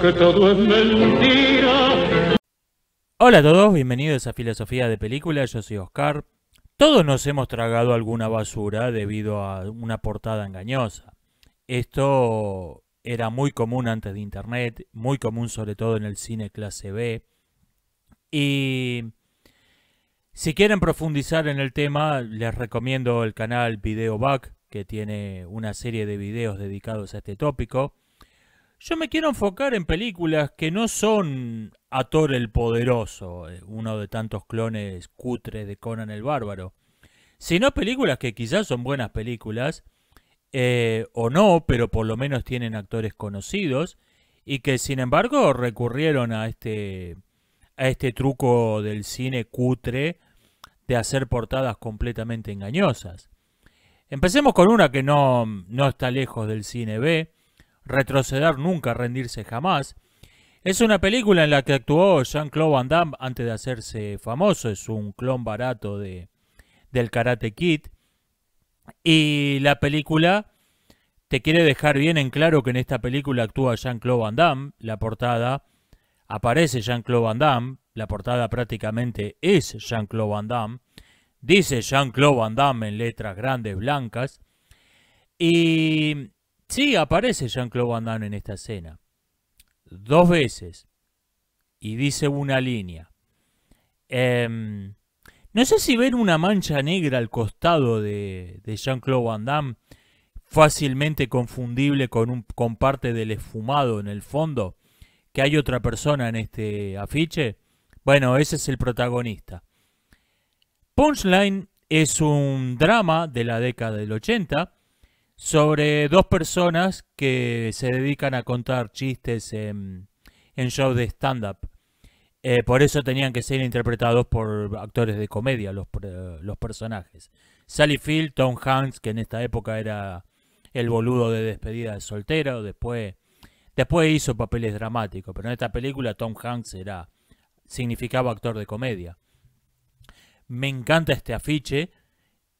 que todo es mentira. Hola a todos, bienvenidos a Filosofía de Película, yo soy Oscar. Todos nos hemos tragado alguna basura debido a una portada engañosa. Esto era muy común antes de Internet, muy común sobre todo en el cine clase B. Y si quieren profundizar en el tema, les recomiendo el canal Video Back, que tiene una serie de videos dedicados a este tópico. Yo me quiero enfocar en películas que no son Ator el Poderoso, eh, uno de tantos clones cutres de Conan el Bárbaro, sino películas que quizás son buenas películas, eh, o no, pero por lo menos tienen actores conocidos, y que sin embargo recurrieron a este, a este truco del cine cutre de hacer portadas completamente engañosas. Empecemos con una que no, no está lejos del cine B, retroceder nunca, rendirse jamás. Es una película en la que actuó Jean-Claude Van Damme antes de hacerse famoso, es un clon barato de, del Karate Kid. Y la película te quiere dejar bien en claro que en esta película actúa Jean-Claude Van Damme, la portada aparece Jean-Claude Van Damme, la portada prácticamente es Jean-Claude Van Damme, dice Jean-Claude Van Damme en letras grandes blancas, y Sí, aparece Jean-Claude Van Damme en esta escena. Dos veces. Y dice una línea. Em, no sé si ven una mancha negra al costado de, Jean-Claude Van Damme, fácilmente confundible con, un, con parte del esfumado en el fondo, que hay otra persona en este afiche. Bueno, ese es el protagonista. Punchline es un drama de la década del 80 sobre dos personas que se dedican a contar chistes en, shows de stand-up. Eh, por eso tenían que ser interpretados por actores de comedia los, los personajes. Sally Field, Tom Hanks, que en esta época era el boludo de despedida de soltero, después, después hizo papeles dramáticos, pero en esta película Tom Hanks era, significaba actor de comedia. Me encanta este afiche,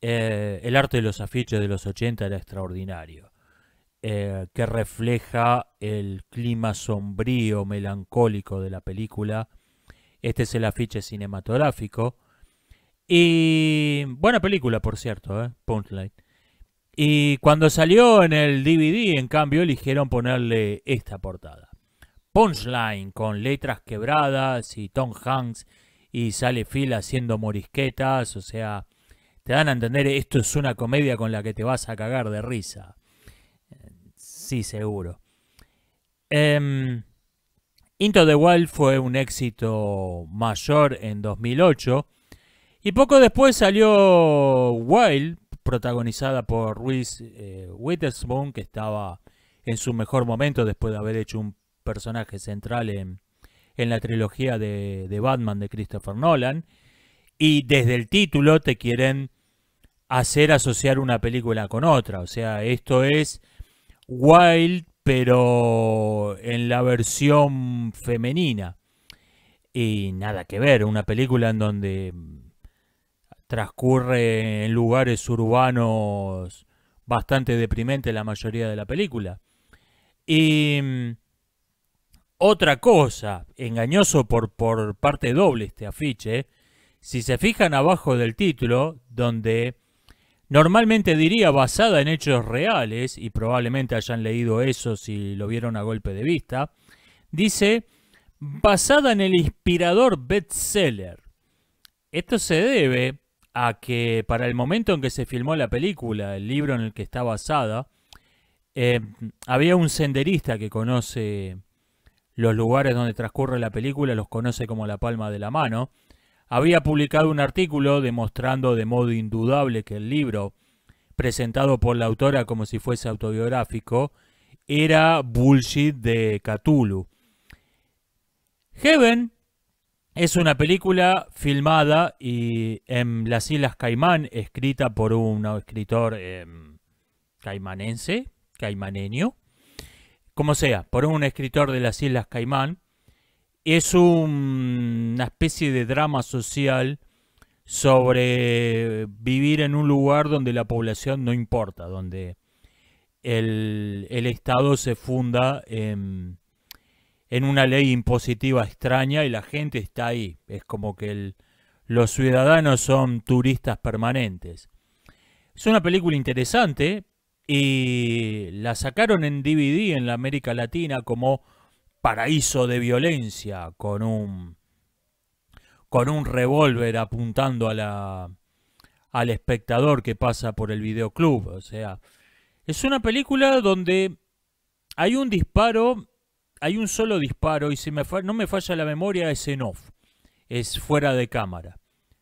eh, el arte de los afiches de los 80 era extraordinario, eh, que refleja el clima sombrío, melancólico de la película. Este es el afiche cinematográfico. Y buena película, por cierto, eh, Punchline. Y cuando salió en el DVD, en cambio, eligieron ponerle esta portada. Punchline, con letras quebradas y Tom Hanks y sale Phil haciendo morisquetas, o sea, te dan a entender, eh, esto es una comedia con la que te vas a cagar de risa. Sí, seguro. Em, Into the Wild fue un éxito mayor en 2008 y poco después salió Wild, protagonizada por Ruiz eh, Witherspoon, que estaba en su mejor momento después de haber hecho un personaje central en, en la trilogía de, de Batman de Christopher Nolan. Y desde el título te quieren hacer asociar una película con otra. O sea, esto es Wild, pero en la versión femenina. Y nada que ver, una película en donde transcurre en lugares urbanos bastante deprimente la mayoría de la película. Y mm, otra cosa, engañoso por, por parte doble este afiche, si se fijan abajo del título, donde Normalmente diría basada en hechos reales, y probablemente hayan leído eso si lo vieron a golpe de vista, dice basada en el inspirador bestseller. Esto se debe a que para el momento en que se filmó la película, el libro en el que está basada, eh, había un senderista que conoce los lugares donde transcurre la película, los conoce como la palma de la mano, había publicado un artículo demostrando de modo indudable que el libro, presentado por la autora como si fuese autobiográfico, era bullshit de Cthulhu. Heaven es una película filmada y en las Islas Caimán, escrita por un escritor em, caimanense, caimaneño, como sea, por un escritor de las Islas Caimán, es una especie de drama social sobre vivir en un lugar donde la población no importa, donde el, Estado se funda en, una ley impositiva extraña y la gente está ahí. Es como que los ciudadanos son turistas permanentes. Es una película interesante y la sacaron en DVD en la América Latina como paraíso de violencia con un con un revólver apuntando a la al espectador que pasa por el videoclub, o sea, es una película donde hay un disparo, hay un solo disparo y si no me falla la memoria es en off, es fuera de cámara,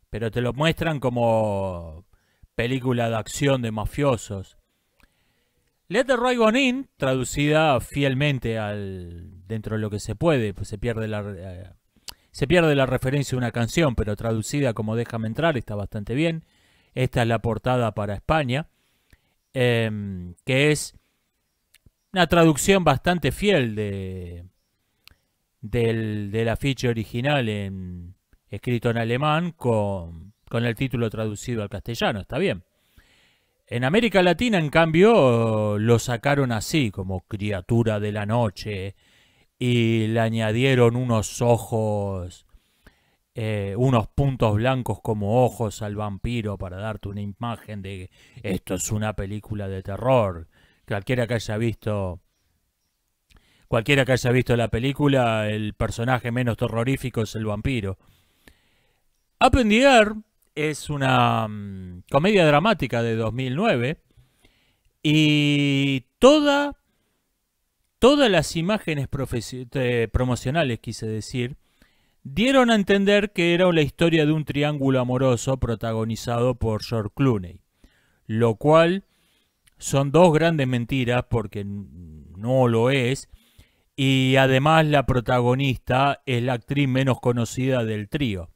pero te lo muestran como película de acción de mafiosos. Let the Right In, traducida fielmente al dentro de lo que se puede, pues se pierde la... Eh, se pierde la referencia de una canción, pero traducida como Déjame entrar está bastante bien. Esta es la portada para España, em, que es una traducción bastante fiel de, del, afiche original en, escrito en alemán con, con el título traducido al castellano, está bien. En América Latina, en cambio, lo sacaron así, como criatura de la noche, y le añadieron unos ojos, eh, unos puntos blancos como ojos al vampiro para darte una imagen de esto es una película de terror. Cualquiera que haya visto cualquiera que haya visto la película, el personaje menos terrorífico es el vampiro. Up es una mm, comedia dramática de 2009 y toda todas las imágenes promocionales, quise decir, dieron a entender que era la historia de un triángulo amoroso protagonizado por George Clooney, lo cual son dos grandes mentiras porque no lo es, y además la protagonista es la actriz menos conocida del trío.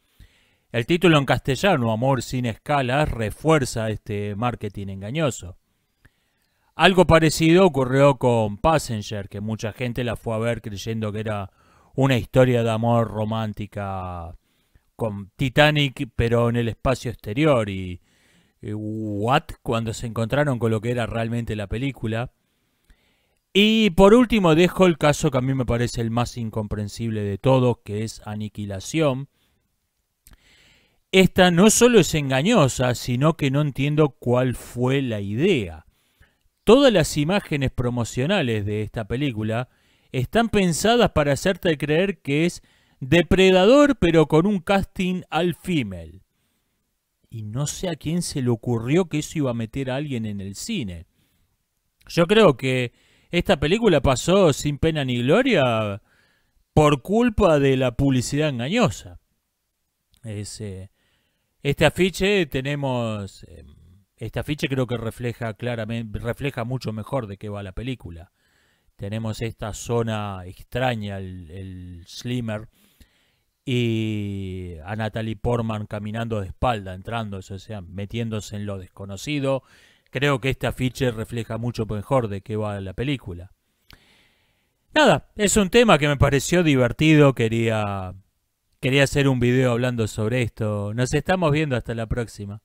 El título en castellano, Amor sin escalas, refuerza este marketing engañoso. Algo parecido ocurrió con Passenger, que mucha gente la fue a ver creyendo que era una historia de amor romántica con Titanic, pero en el espacio exterior. Y, what? Cuando se encontraron con lo que era realmente la película. Y por último dejo el caso que a mí me parece el más incomprensible de todos, que es Aniquilación. Esta no solo es engañosa, sino que no entiendo cuál fue la idea. Todas las imágenes promocionales de esta película están pensadas para hacerte creer que es depredador pero con un casting al female. Y no sé a quién se le ocurrió que eso iba a meter a alguien en el cine. Yo creo que esta película pasó sin pena ni gloria por culpa de la publicidad engañosa. Eh, este afiche tenemos... Em, esta afiche creo que refleja claramente, refleja mucho mejor de qué va la película. Tenemos esta zona extraña, el, Slimer Slimmer, y a Natalie Portman caminando de espalda, entrando, o sea, metiéndose en lo desconocido. Creo que esta afiche refleja mucho mejor de qué va la película. Nada, es un tema que me pareció divertido, quería, quería hacer un video hablando sobre esto. Nos estamos viendo hasta la próxima.